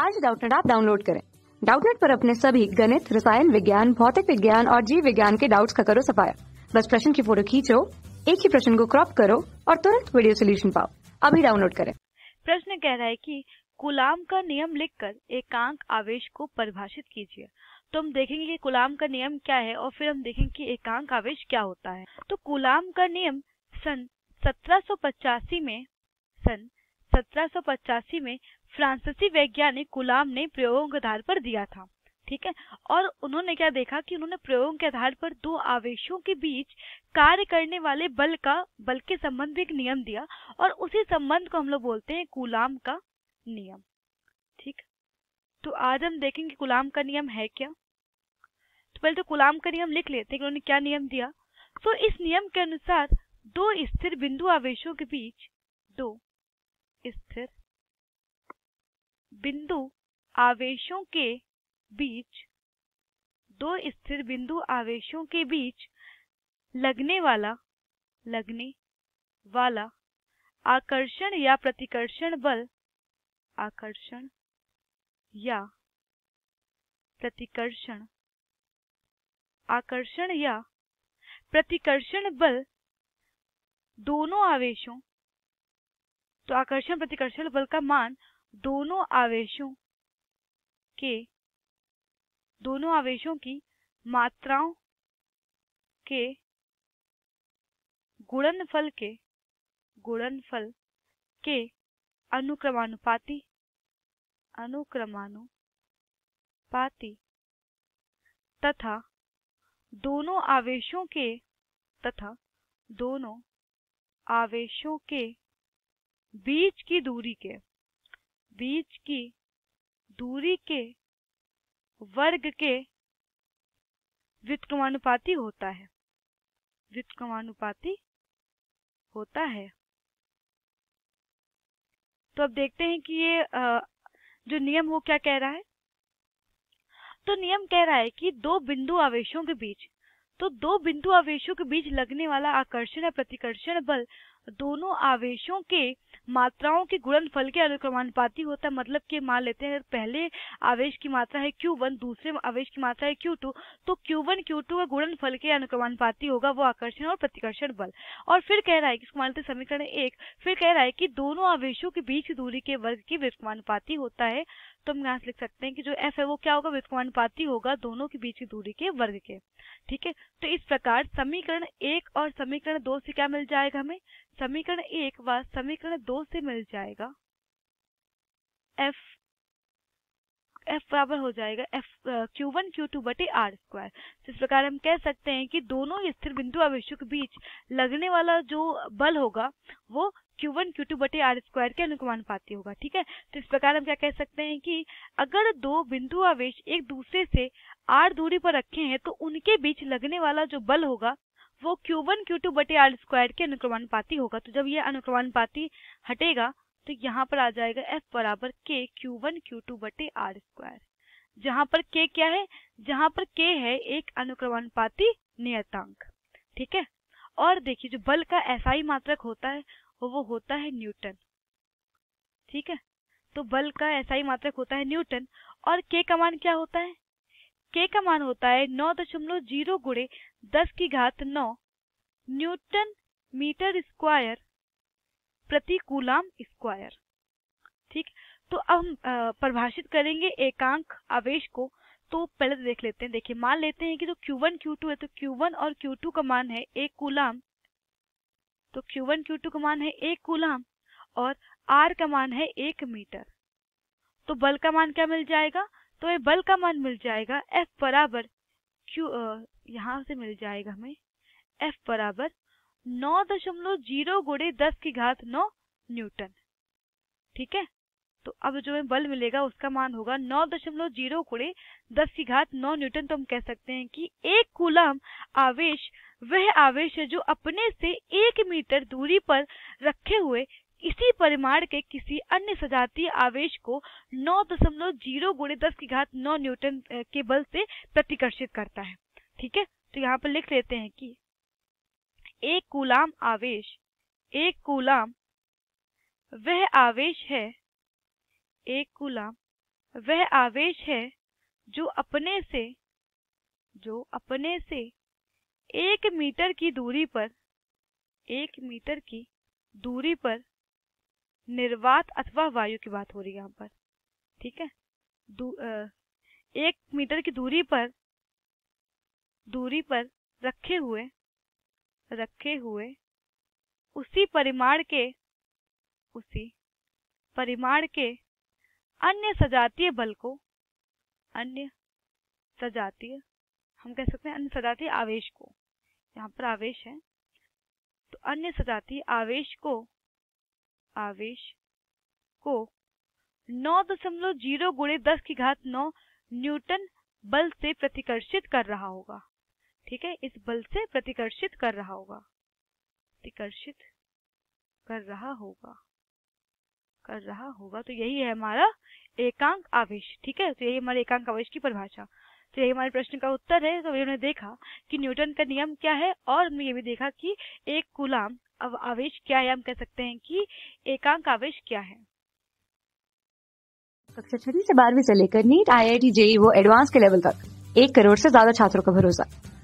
आज डाउटनेट आप डाउनलोड करें डाउटनेट पर अपने सभी गणित रसायन विज्ञान भौतिक विज्ञान और जीव विज्ञान के डाउट्स का करो सफाया बस प्रश्न की फोटो खींचो एक ही प्रश्न को क्रॉप करो और तुरंत वीडियो सोल्यूशन पाओ अभी डाउनलोड करें प्रश्न कह रहा है कि गुलाम का नियम लिखकर एकांक आवेश को परिभाषित कीजिए तो हम देखेंगे कि गुलाम का नियम क्या है और फिर हम देखेंगे कि एकांक आवेश क्या होता है तो गुलाम का नियम सन सत्रह में सन 1785 में फ्रांसीसी वैज्ञानिक गुलाम ने प्रयोग के आधार पर दिया था ठीक है और उन्होंने क्या देखा कि उन्होंने प्रयोग के आधार पर दो आवेशों के बीच कार्य करने वाले बल का बल के संबंध में एक नियम दिया और उसी संबंध को हम लोग बोलते हैं गुलाम का नियम ठीक तो आज हम देखेंगे गुलाम का नियम है क्या तो पहले तो गुलाम का नियम लिख लेते हैं कि उन्होंने क्या नियम दिया तो इस नियम के अनुसार दो स्थिर बिंदु आवेशों के बीच दो स्थिर बिंदु आवेशों के बीच दो स्थिर बिंदु आवेशों के बीच लगने वाला लगने वाला आकर्षण या प्रतिकर्षण बल आकर्षण या प्रतिकर्षण आकर्षण या प्रतिकर्षण बल दोनों आवेशों तो आकर्षण प्रतिकर्षण बल का मान दोनों आवेशों के दोनों आवेशों की मात्राओं के गुणनफल के गुणनफल के अनुक्रमानुपाती अनुक्रमानुपाती तथा दोनों आवेशों के तथा दोनों आवेशों के बीच की दूरी के बीच की दूरी के वर्ग के व्युत्क्रमानुपाती होता है व्युत्क्रमानुपाती होता है तो अब देखते हैं कि ये जो नियम वो क्या कह रहा है तो नियम कह रहा है कि दो बिंदु आवेशों के बीच तो दो बिंदु आवेशों के बीच लगने वाला आकर्षण या प्रतिकर्षण बल दोनों आवेशों के मात्राओं के गुणनफल के अनुक्रमानुपाती होता है मतलब कि मान लेते हैं पहले आवेश की मात्रा है Q1 दूसरे आवेश की मात्रा है Q2 तो Q1 Q2 का गुणनफल के अनुक्रमानुपाती होगा वो आकर्षण और प्रतिकर्षण बल और फिर कह रहा है कि मान लेते समीकरण एक फिर कह रहा है कि दोनों आवेशों के बीच दूरी के वर्ग की व्युत्क्रमानुपाती होता है तो हम यहाँ से लिख सकते हैं कि जो एफ है वो क्या होगा व्युत्क्रमानुपाती होगा दोनों के बीच की दूरी के वर्ग के ठीक है तो इस प्रकार समीकरण एक और समीकरण दो से क्या मिल जाएगा हमें समीकरण एक व समीकरण दो से मिल जाएगा एफ एफ बराबर हो जाएगा F Q one Q two बटे आर स्क्वायर तो इस प्रकार हम कह सकते हैं कि दोनों स्थिर बिंदु आवेश के बीच लगने वाला जो बल होगा वो Q1 Q2 क्यू टू बटे आर स्क्वायर के अनुकमान पाती होगा ठीक है तो इस प्रकार हम क्या कह सकते हैं कि अगर दो बिंदु आवेश एक दूसरे से आर दूरी पर रखे हैं तो उनके बीच लगने वाला जो बल होगा वो Q1 Q2 क्यू टू बटे आर स्क्वायर के अनुक्रमानुपाती होगा तो जब ये अनुक्रमानुपाती हटेगा तो यहाँ पर आ जाएगा एफ बराबर K Q one Q two बटे आर स्क्वायर जहाँ पर के क्या है जहाँ पर के है एक अनुक्रमानुपाती नियतांक ठीक है और देखिए जो बल का ही मात्रक होता है वो होता है न्यूटन ठीक है तो बल का ही मात्रक होता है न्यूटन और के का मान क्या होता है के का मान होता है नौ दशमलव जीरो गुड़े दस की घात नौ न्यूटन मीटर स्क्वायर प्रति कूलाम स्क्वायर ठीक तो अब हम परिभाषित करेंगे एकांक आवेश को तो पहले तो देख लेते हैं देखिए मान लेते हैं कि जो क्यू वन क्यू टू है तो क्यू वन और क्यू टू का मान है एक कूलाम तो क्यू वन क्यू टू का मान है एक कूलाम और आर का मान है एक मीटर तो बल का मान क्या मिल जाएगा तो ये बल का मान मिल जाएगा एफ बराबर क्यू यहाँ से मिल जाएगा हमें एफ बराबर नौ दशमलव जीरो गुड़े दस की घात नौ न्यूटन ठीक है तो अब जो हमें बल मिलेगा उसका मान होगा नौ दशमलव जीरो गुड़े दस की घात नौ न्यूटन तो हम कह सकते हैं कि एक कूलम आवेश वह आवेश है जो अपने से एक मीटर दूरी पर रखे हुए इसी परिमाण के किसी अन्य सजातीय आवेश को नौ दशमलव जीरो गुड़े दस की घात नौ न्यूटन के बल से प्रतिकर्षित करता है ठीक है तो यहाँ पर लिख लेते हैं कि एक कूलाम आवेश एक कूलाम वह आवेश है एक कूलाम वह आवेश है जो अपने से जो अपने से एक मीटर की दूरी पर एक मीटर की दूरी पर निर्वात अथवा वायु की बात हो रही है यहाँ पर ठीक है आ, एक मीटर की दूरी पर दूरी पर रखे हुए रखे हुए उसी परिमाण के उसी परिमाण के अन्य सजातीय बल को अन्य सजातीय हम कह सकते हैं अन्य सजातीय आवेश को यहाँ पर आवेश है तो अन्य सजातीय आवेश को आवेश को नौ दशमलव जीरो गुणे दस की घात नौ न्यूटन बल से प्रतिकर्षित कर रहा होगा ठीक है इस बल से प्रतिकर्षित कर रहा होगा प्रतिकर्षित कर रहा होगा कर रहा होगा तो यही है हमारा एकांक आवेश ठीक है तो यही हमारे एकांक आवेश की परिभाषा तो यही हमारे प्रश्न का उत्तर है तो उन्होंने देखा कि न्यूटन का नियम क्या है और हमने ये भी देखा कि एक गुलाम अब आवेश क्या है हम कह सकते हैं कि एकांक आवेश क्या है कक्षा छठी से बारहवीं से लेकर NEET I I T JEE वो एडवांस के लेवल तक एक करोड़ से ज्यादा छात्रों का भरोसा